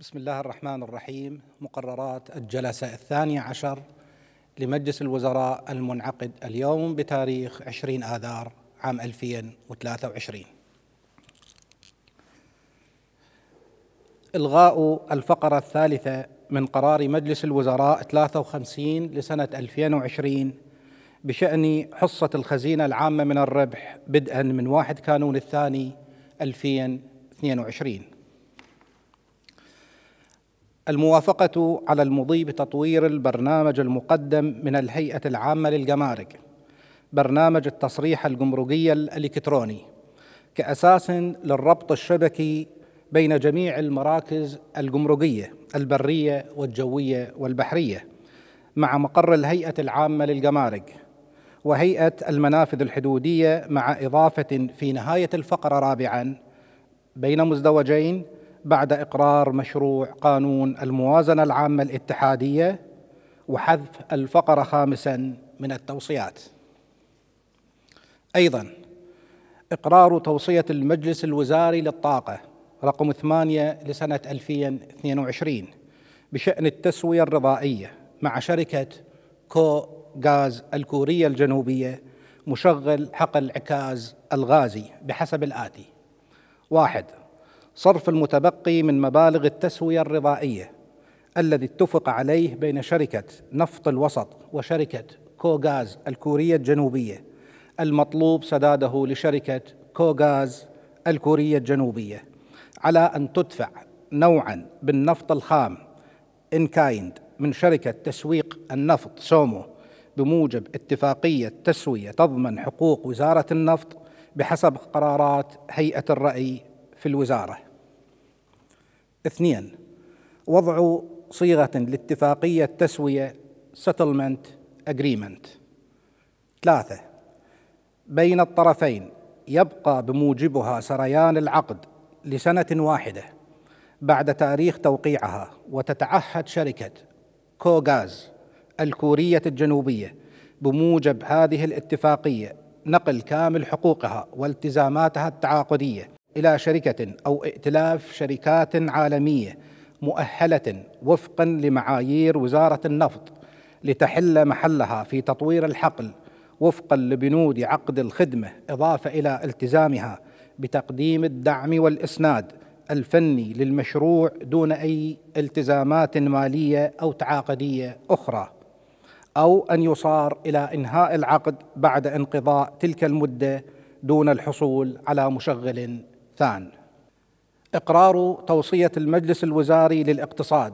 بسم الله الرحمن الرحيم مقررات الجلسة الثانية عشر لمجلس الوزراء المنعقد اليوم بتاريخ 20 آذار عام 2023 إلغاء الفقرة الثالثة من قرار مجلس الوزراء 53 لسنة 2020 بشأن حصة الخزينة العامة من الربح بدءا من 1 كانون الثاني 2022 الموافقة على المضي بتطوير البرنامج المقدم من الهيئة العامة للجمارك برنامج التصريح الجمركي الإلكتروني كأساس للربط الشبكي بين جميع المراكز الجمركية البرية والجوية والبحرية مع مقر الهيئة العامة للجمارك وهيئة المنافذ الحدودية مع إضافة في نهاية الفقرة رابعاً بين مزدوجين بعد إقرار مشروع قانون الموازنة العامة الاتحادية وحذف الفقرة خامسا من التوصيات أيضا إقرار توصية المجلس الوزاري للطاقة رقم 8 لسنة 2022 بشأن التسوية الرضائية مع شركة كو غاز الكورية الجنوبية مشغل حقل عكاز الغازي بحسب الآتي واحد صرف المتبقي من مبالغ التسويه الرضائيه الذي اتفق عليه بين شركه نفط الوسط وشركه كوغاز الكوريه الجنوبيه المطلوب سداده لشركه كوغاز الكوريه الجنوبيه على ان تدفع نوعا بالنفط الخام ان كايند من شركه تسويق النفط سومو بموجب اتفاقيه تسويه تضمن حقوق وزاره النفط بحسب قرارات هيئه الرأي في الوزارة اثنين وضع صيغة لاتفاقية تسوية settlement agreement ثلاثة بين الطرفين يبقى بموجبها سريان العقد لسنة واحدة بعد تاريخ توقيعها وتتعهد شركة كوغاز الكورية الجنوبية بموجب هذه الاتفاقية نقل كامل حقوقها والتزاماتها التعاقدية الى شركه او ائتلاف شركات عالميه مؤهله وفقا لمعايير وزاره النفط لتحل محلها في تطوير الحقل وفقا لبنود عقد الخدمه اضافه الى التزامها بتقديم الدعم والاسناد الفني للمشروع دون اي التزامات ماليه او تعاقديه اخرى او ان يصار الى انهاء العقد بعد انقضاء تلك المده دون الحصول على مشغل ثان اقرار توصيه المجلس الوزاري للاقتصاد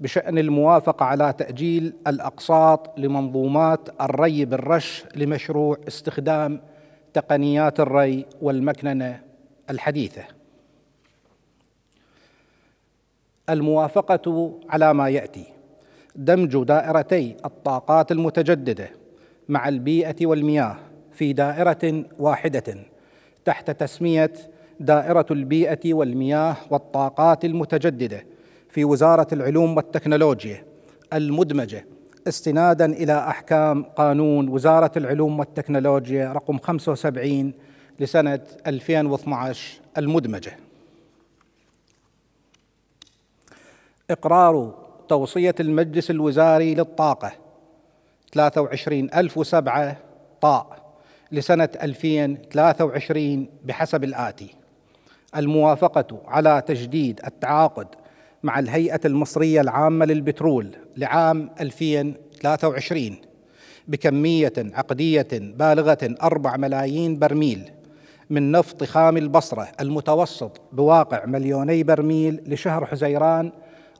بشان الموافقه على تاجيل الاقساط لمنظومات الري بالرش لمشروع استخدام تقنيات الري والمكننه الحديثه الموافقه على ما ياتي دمج دائرتي الطاقات المتجدده مع البيئه والمياه في دائره واحده تحت تسميه دائرة البيئة والمياه والطاقات المتجددة في وزارة العلوم والتكنولوجيا المدمجة استنادا إلى أحكام قانون وزارة العلوم والتكنولوجيا رقم 75 لسنة 2012 المدمجة إقرار توصية المجلس الوزاري للطاقة 23007 طاء لسنة 2023 بحسب الآتي الموافقة على تجديد التعاقد مع الهيئة المصرية العامة للبترول لعام 2023 بكمية عقدية بالغة 4 ملايين برميل من نفط خام البصرة المتوسط بواقع مليوني برميل لشهر حزيران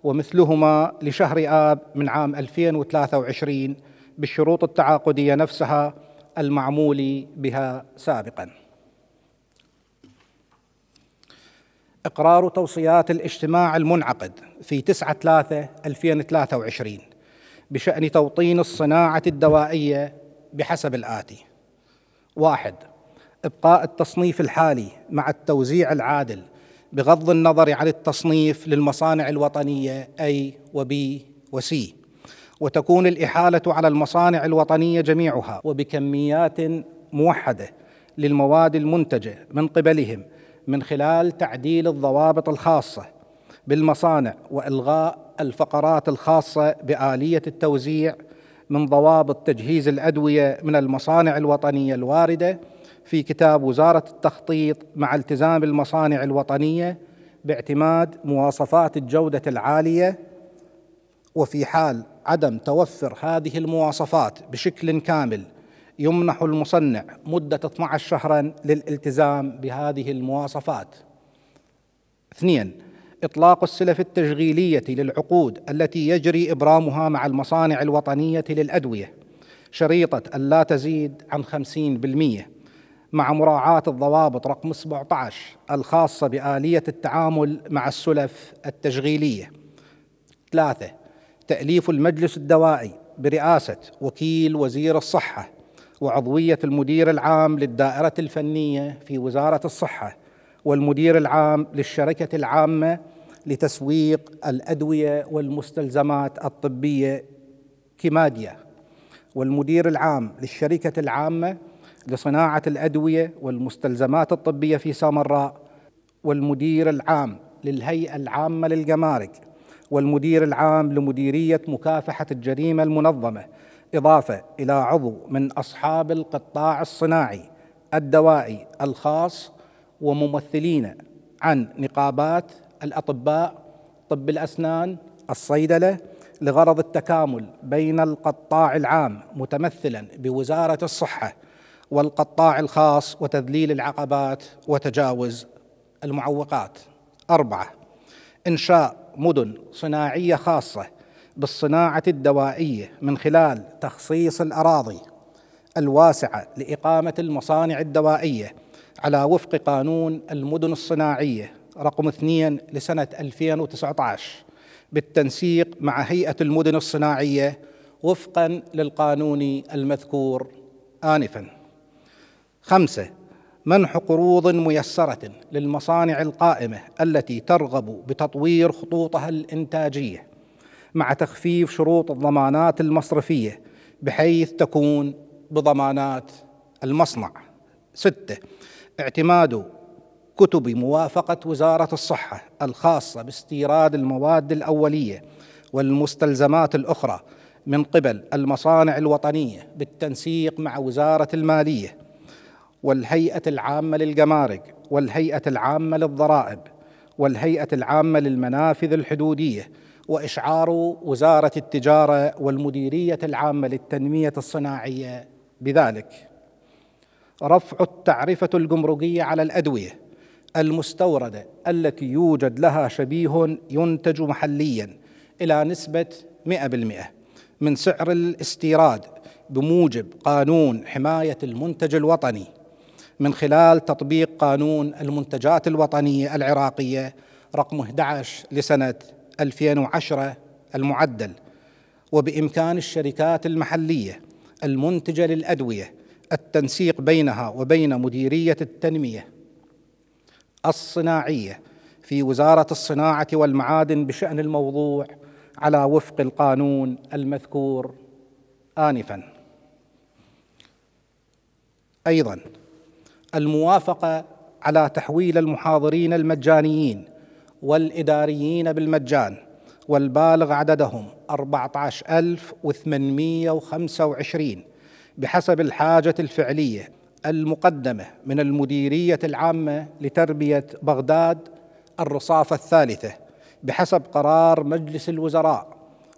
ومثلهما لشهر آب من عام 2023 بالشروط التعاقدية نفسها المعمول بها سابقاً إقرار توصيات الاجتماع المنعقد في 9 3 2023 بشأن توطين الصناعة الدوائية بحسب الآتي: واحد إبقاء التصنيف الحالي مع التوزيع العادل بغض النظر عن التصنيف للمصانع الوطنية A وB وC وتكون الإحالة على المصانع الوطنية جميعها وبكميات موحدة للمواد المنتجة من قبلهم من خلال تعديل الضوابط الخاصه بالمصانع والغاء الفقرات الخاصه باليه التوزيع من ضوابط تجهيز الادويه من المصانع الوطنيه الوارده في كتاب وزاره التخطيط مع التزام المصانع الوطنيه باعتماد مواصفات الجوده العاليه وفي حال عدم توفر هذه المواصفات بشكل كامل يمنح المصنع مدة 12 شهرا للالتزام بهذه المواصفات اثنين إطلاق السلف التشغيلية للعقود التي يجري إبرامها مع المصانع الوطنية للأدوية شريطة ألا تزيد عن 50% مع مراعاة الضوابط رقم 17 الخاصة بآلية التعامل مع السلف التشغيلية ثلاثة تأليف المجلس الدوائي برئاسة وكيل وزير الصحة وعضوية المدير العام للدائرة الفنية في وزارة الصحة والمدير العام للشركة العامة لتسويق الأدوية والمستلزمات الطبية كيماديا والمدير العام للشركة العامة لصناعة الأدوية والمستلزمات الطبية في سامراء والمدير العام للهيئة العامة للجمارك والمدير العام لمديرية مكافحة الجريمة المنظمة إضافة إلى عضو من أصحاب القطاع الصناعي الدوائي الخاص وممثلين عن نقابات الأطباء طب الأسنان الصيدلة لغرض التكامل بين القطاع العام متمثلا بوزارة الصحة والقطاع الخاص وتذليل العقبات وتجاوز المعوقات. أربعة إنشاء مدن صناعية خاصة بالصناعه الدوائيه من خلال تخصيص الاراضي الواسعه لاقامه المصانع الدوائيه على وفق قانون المدن الصناعيه رقم 2 لسنه 2019 بالتنسيق مع هيئه المدن الصناعيه وفقا للقانون المذكور انفا. خمسه منح قروض ميسره للمصانع القائمه التي ترغب بتطوير خطوطها الانتاجيه مع تخفيف شروط الضمانات المصرفية بحيث تكون بضمانات المصنع ستة اعتماد كتب موافقة وزارة الصحة الخاصة باستيراد المواد الأولية والمستلزمات الأخرى من قبل المصانع الوطنية بالتنسيق مع وزارة المالية والهيئة العامة للجمارك والهيئة العامة للضرائب والهيئة العامة للمنافذ الحدودية واشعار وزاره التجاره والمديريه العامه للتنميه الصناعيه بذلك رفع التعرفه الجمركيه على الادويه المستورده التي يوجد لها شبيه ينتج محليا الى نسبه 100% من سعر الاستيراد بموجب قانون حمايه المنتج الوطني من خلال تطبيق قانون المنتجات الوطنيه العراقيه رقم 11 لسنه 2010 المعدل وبامكان الشركات المحليه المنتجه للادويه التنسيق بينها وبين مديريه التنميه الصناعيه في وزاره الصناعه والمعادن بشان الموضوع على وفق القانون المذكور انفا ايضا الموافقه على تحويل المحاضرين المجانيين والإداريين بالمجان والبالغ عددهم 14825 بحسب الحاجة الفعلية المقدمة من المديرية العامة لتربية بغداد الرصافة الثالثة بحسب قرار مجلس الوزراء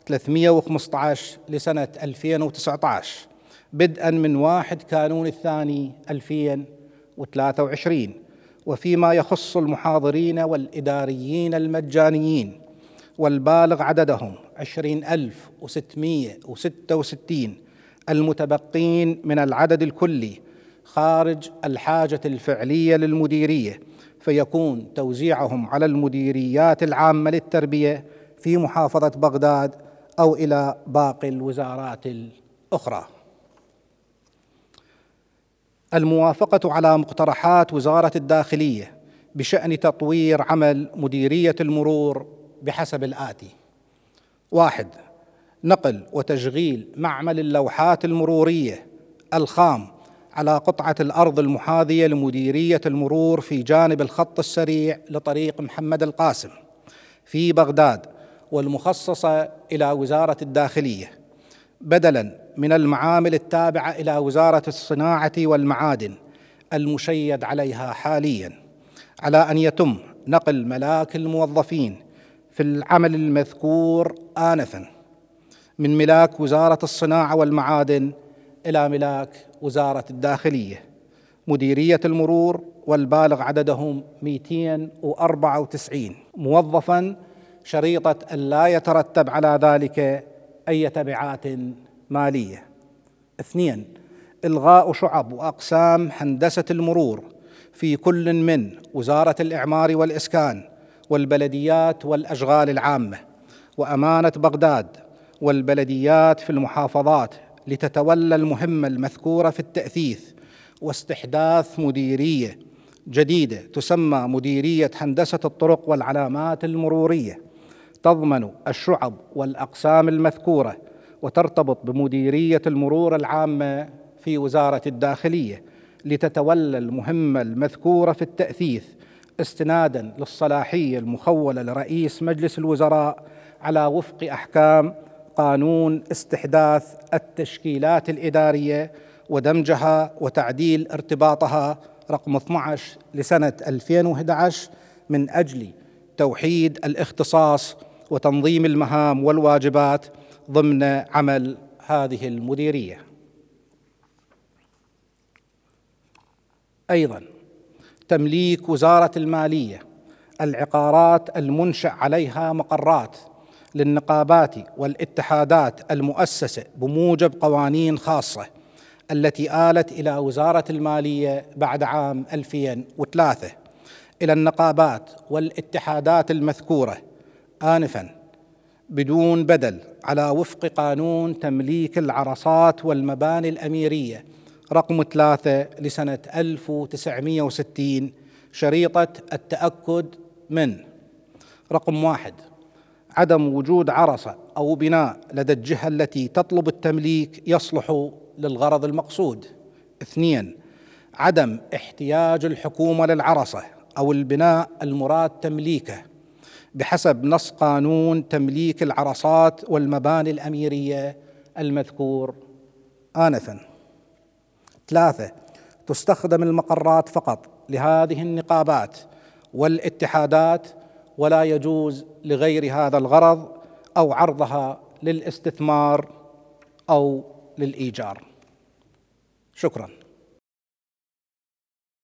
315 لسنة 2019 بدءا من 1 كانون الثاني 2023 وفيما يخص المحاضرين والإداريين المجانيين والبالغ عددهم عشرين ألف وستمائة وستة وستين المتبقين من العدد الكلي خارج الحاجة الفعلية للمديرية فيكون توزيعهم على المديريات العامة للتربية في محافظة بغداد أو إلى باقي الوزارات الأخرى الموافقة على مقترحات وزارة الداخلية بشأن تطوير عمل مديرية المرور بحسب الآتي: واحد نقل وتشغيل معمل اللوحات المرورية الخام على قطعة الأرض المحاذية لمديرية المرور في جانب الخط السريع لطريق محمد القاسم في بغداد والمخصصة إلى وزارة الداخلية بدلاً من المعامل التابعه الى وزاره الصناعه والمعادن المشيد عليها حاليا على ان يتم نقل ملاك الموظفين في العمل المذكور انفا من ملاك وزاره الصناعه والمعادن الى ملاك وزاره الداخليه مديريه المرور والبالغ عددهم 294 موظفا شريطه أن لا يترتب على ذلك اي تبعات مالية اثنين إلغاء شعب وأقسام هندسة المرور في كل من وزارة الإعمار والإسكان والبلديات والأشغال العامة وأمانة بغداد والبلديات في المحافظات لتتولى المهمة المذكورة في التأثيث واستحداث مديرية جديدة تسمى مديرية هندسة الطرق والعلامات المرورية تضمن الشعب والأقسام المذكورة وترتبط بمديريه المرور العامه في وزاره الداخليه لتتولى المهمه المذكوره في التاثيث استنادا للصلاحيه المخوله لرئيس مجلس الوزراء على وفق احكام قانون استحداث التشكيلات الاداريه ودمجها وتعديل ارتباطها رقم 12 لسنه 2011 من اجل توحيد الاختصاص وتنظيم المهام والواجبات ضمن عمل هذه المديريه ايضا تمليك وزاره الماليه العقارات المنشا عليها مقرات للنقابات والاتحادات المؤسسه بموجب قوانين خاصه التي آلت إلى وزارة المالية بعد عام 2003 إلى النقابات والاتحادات المذكورة آنفاً بدون بدل على وفق قانون تمليك العرصات والمباني الأميرية رقم ثلاثة لسنة 1960 شريطة التأكد من رقم واحد عدم وجود عرصة أو بناء لدى الجهة التي تطلب التمليك يصلح للغرض المقصود اثنين عدم احتياج الحكومة للعرصة أو البناء المراد تمليكه بحسب نص قانون تمليك العرصات والمباني الاميريه المذكور انفا ثلاثه تستخدم المقرات فقط لهذه النقابات والاتحادات ولا يجوز لغير هذا الغرض او عرضها للاستثمار او للايجار شكرا